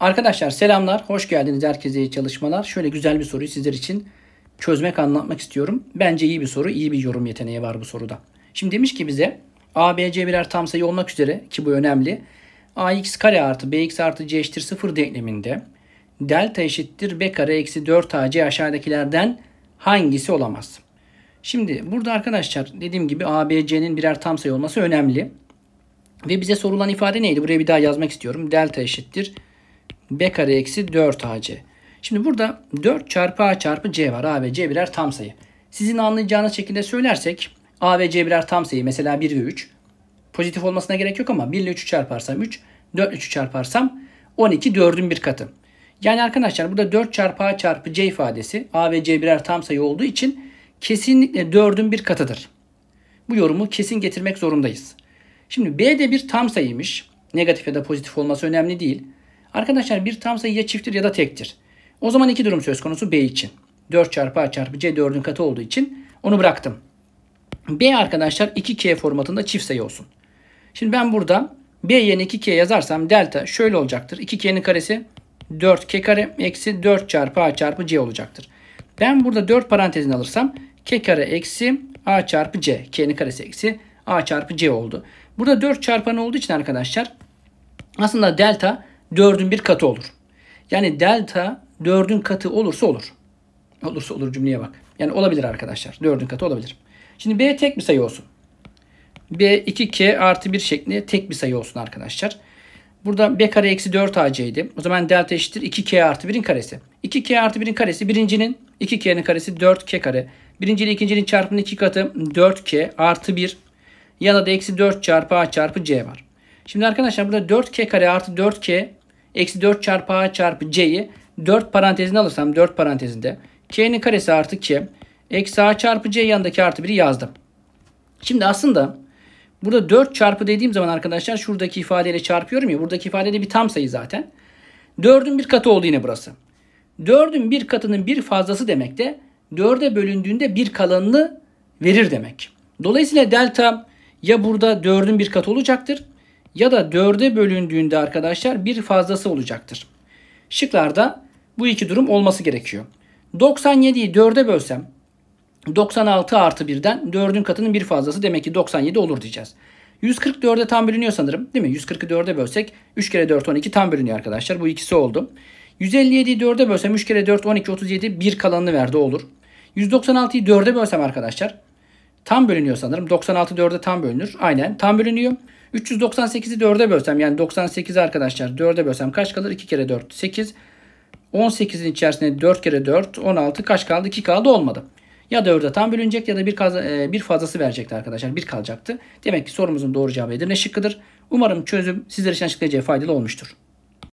Arkadaşlar selamlar, hoş geldiniz herkese iyi çalışmalar. Şöyle güzel bir soruyu sizler için çözmek, anlatmak istiyorum. Bence iyi bir soru, iyi bir yorum yeteneği var bu soruda. Şimdi demiş ki bize ABC birer tam sayı olmak üzere ki bu önemli. AX kare artı BX artı C eşittir 0 denkleminde delta eşittir B kare eksi 4AC aşağıdakilerden hangisi olamaz? Şimdi burada arkadaşlar dediğim gibi ABC'nin birer tam sayı olması önemli. Ve bize sorulan ifade neydi? Buraya bir daha yazmak istiyorum. Delta eşittir b kare eksi 4 ac. Şimdi burada 4 çarpı a çarpı c var. a ve c birer tam sayı. Sizin anlayacağınız şekilde söylersek a ve c birer tam sayı. Mesela 1 ve 3. Pozitif olmasına gerek yok ama 1 ile 3'ü çarparsam 3. 4 ile 3'ü çarparsam 12 4'ün bir katı. Yani arkadaşlar burada 4 çarpı a çarpı c ifadesi a ve c birer tam sayı olduğu için kesinlikle 4'ün bir katıdır. Bu yorumu kesin getirmek zorundayız. Şimdi b de bir tam sayıymış. Negatif ya da pozitif olması önemli değil. Arkadaşlar bir tam sayı ya çifttir ya da tektir. O zaman iki durum söz konusu B için. 4 çarpı A çarpı C 4'ün katı olduğu için onu bıraktım. B arkadaşlar 2K formatında çift sayı olsun. Şimdi ben burada B yerine 2K yazarsam delta şöyle olacaktır. 2K'nin karesi 4K kare eksi 4 çarpı A çarpı C olacaktır. Ben burada 4 parantezini alırsam K kare eksi A çarpı C. K'nin karesi eksi A çarpı C oldu. Burada 4 çarpanı olduğu için arkadaşlar aslında delta 4'ün bir katı olur. Yani delta 4'ün katı olursa olur. Olursa olur cümleye bak. Yani olabilir arkadaşlar. 4'ün katı olabilir. Şimdi B tek bir sayı olsun. B 2K artı 1 şeklinde tek bir sayı olsun arkadaşlar. Burada B kare eksi 4 AC idi. O zaman delta eşittir 2K artı 1'in karesi. 2K artı 1'in karesi birincinin 2K'nin karesi 4K kare. Birinci ile ikincinin çarpımının 2 katı 4K artı 1. Yana da eksi 4 çarpı A çarpı C var. Şimdi arkadaşlar burada 4k kare artı 4k eksi 4 çarpı a çarpı c'yi 4 parantezine alırsam 4 parantezinde k'nin karesi artı k eksi a çarpı c yanındaki artı 1'i yazdım. Şimdi aslında burada 4 çarpı dediğim zaman arkadaşlar şuradaki ifadeyle çarpıyorum ya buradaki ifade de bir tam sayı zaten. 4'ün bir katı oldu yine burası. 4'ün bir katının bir fazlası demek de 4'e bölündüğünde bir kalanını verir demek. Dolayısıyla delta ya burada 4'ün bir katı olacaktır ya da 4'e bölündüğünde arkadaşlar bir fazlası olacaktır. Şıklarda bu iki durum olması gerekiyor. 97'yi 4'e bölsem 96 artı 1'den 4'ün katının bir fazlası demek ki 97 olur diyeceğiz. 144'e tam bölünüyor sanırım değil mi? 140'ı 4'e bölsek 3 kere 4 12 tam bölünüyor arkadaşlar. Bu ikisi oldu. 157'yi 4'e bölsem 3 kere 4 12 37 1 kalanını verdi olur. 196'yı 4'e bölsem arkadaşlar tam bölünüyor sanırım. 96 4'e tam bölünür. Aynen tam bölünüyor. 398'i 4'e bölsem yani 98 arkadaşlar 4'e bölsem kaç kalır? 2 kere 4 8. 18'in içerisinde 4 kere 4 16 kaç kaldı? 2 kaldı olmadı. Ya 4'e tam bölünecek ya da bir, kaza, e, bir fazlası verecekti arkadaşlar. Bir kalacaktı. Demek ki sorumuzun doğru cevabı Edirne şıkkıdır. Umarım çözüm sizler için açıklayıcıya faydalı olmuştur.